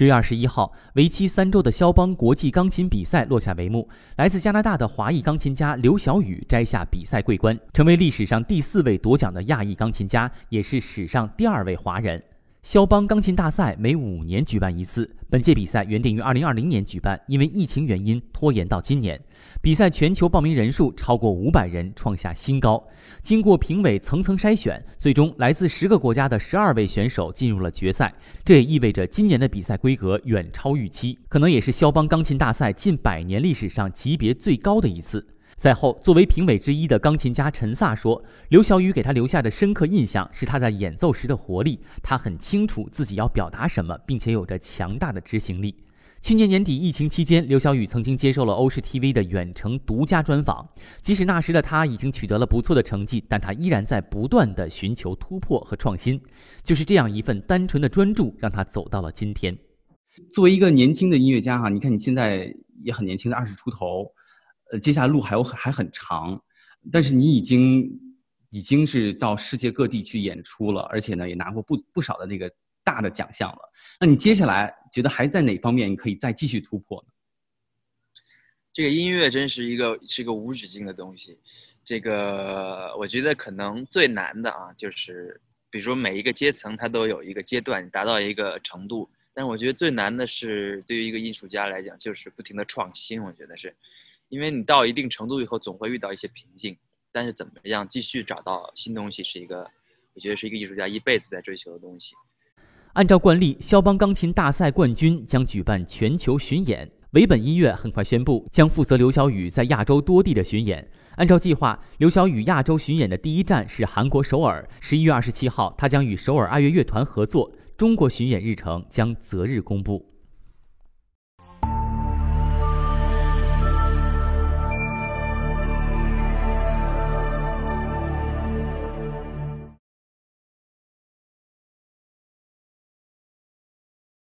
十月二十一号，为期三周的肖邦国际钢琴比赛落下帷幕。来自加拿大的华裔钢琴家刘晓宇摘下比赛桂冠，成为历史上第四位夺奖的亚裔钢琴家，也是史上第二位华人。肖邦钢琴大赛每五年举办一次，本届比赛原定于二零二零年举办，因为疫情原因拖延到今年。比赛全球报名人数超过五百人，创下新高。经过评委层层筛选，最终来自十个国家的十二位选手进入了决赛。这也意味着今年的比赛规格远超预期，可能也是肖邦钢琴大赛近百年历史上级别最高的一次。赛后，作为评委之一的钢琴家陈萨说：“刘晓宇给他留下的深刻印象是他在演奏时的活力。他很清楚自己要表达什么，并且有着强大的执行力。”去年年底疫情期间，刘晓宇曾经接受了欧视 TV 的远程独家专访。即使那时的他已经取得了不错的成绩，但他依然在不断的寻求突破和创新。就是这样一份单纯的专注，让他走到了今天。作为一个年轻的音乐家，哈，你看你现在也很年轻，的二十出头。呃，接下来路还有还很长，但是你已经已经是到世界各地去演出了，而且呢也拿过不不少的那个大的奖项了。那你接下来觉得还在哪方面你可以再继续突破呢？这个音乐真是一个是一个无止境的东西。这个我觉得可能最难的啊，就是比如说每一个阶层它都有一个阶段，达到一个程度。但我觉得最难的是对于一个艺术家来讲，就是不停的创新。我觉得是。因为你到一定程度以后，总会遇到一些瓶颈，但是怎么样继续找到新东西，是一个我觉得是一个艺术家一辈子在追求的东西。按照惯例，肖邦钢琴大赛冠军将举办全球巡演，维本音乐很快宣布将负责刘晓宇在亚洲多地的巡演。按照计划，刘晓宇亚洲巡演的第一站是韩国首尔，十一月二十七号，他将与首尔爱乐乐团合作。中国巡演日程将择日公布。